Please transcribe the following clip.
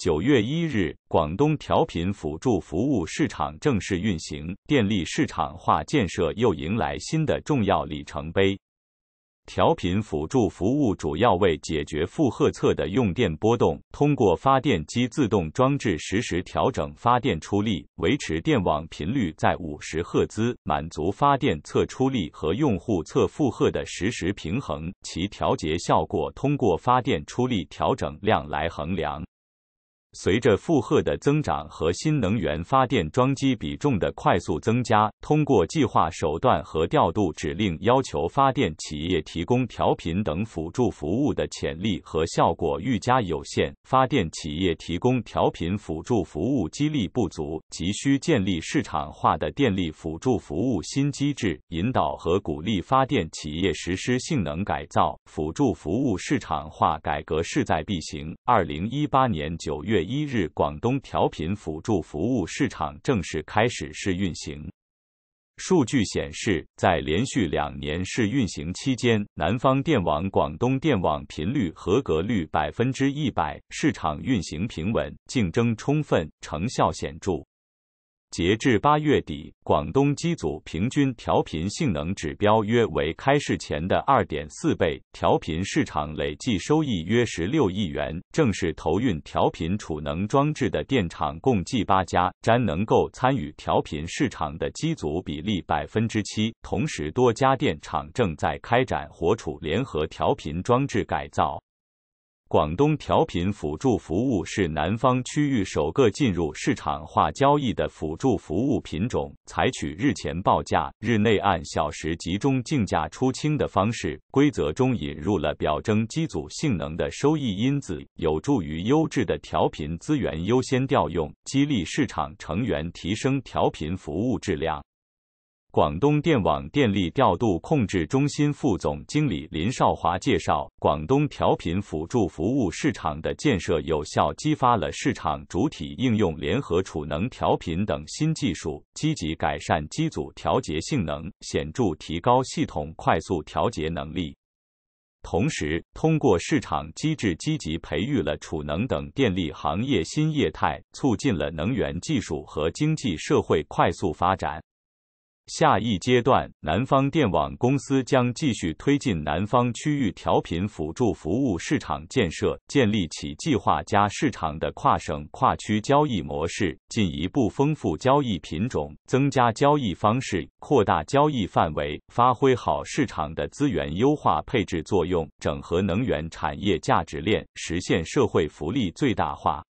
九月一日，广东调频辅助服务市场正式运行，电力市场化建设又迎来新的重要里程碑。调频辅助服务主要为解决负荷侧的用电波动，通过发电机自动装置实时调整发电出力，维持电网频率在五十赫兹，满足发电侧出力和用户侧负荷的实时平衡。其调节效果通过发电出力调整量来衡量。随着负荷的增长和新能源发电装机比重的快速增加，通过计划手段和调度指令要求发电企业提供调频等辅助服务的潜力和效果愈加有限。发电企业提供调频辅助服务激励不足，急需建立市场化的电力辅助服务新机制，引导和鼓励发电企业实施性能改造。辅助服务市场化改革势在必行。二零一八年九月。月一日，广东调频辅助服务市场正式开始试运行。数据显示，在连续两年试运行期间，南方电网、广东电网频率合格率百分之一百，市场运行平稳，竞争充分，成效显著。截至八月底，广东机组平均调频性能指标约为开市前的二点四倍，调频市场累计收益约十六亿元。正式投运调频储能装置的电厂共计八家，占能够参与调频市场的机组比例百分之七。同时，多家电厂正在开展火储联合调频装置改造。广东调频辅助服务是南方区域首个进入市场化交易的辅助服务品种，采取日前报价、日内按小时集中竞价出清的方式。规则中引入了表征机组性能的收益因子，有助于优质的调频资源优先调用，激励市场成员提升调频服务质量。广东电网电力调度控制中心副总经理林少华介绍，广东调频辅助服务市场的建设有效激发了市场主体应用联合储能、调频等新技术，积极改善机组调节性能，显著提高系统快速调节能力。同时，通过市场机制，积极培育了储能等电力行业新业态，促进了能源技术和经济社会快速发展。下一阶段，南方电网公司将继续推进南方区域调频辅助服务市场建设，建立起计划加市场的跨省跨区交易模式，进一步丰富交易品种，增加交易方式，扩大交易范围，发挥好市场的资源优化配置作用，整合能源产业价值链，实现社会福利最大化。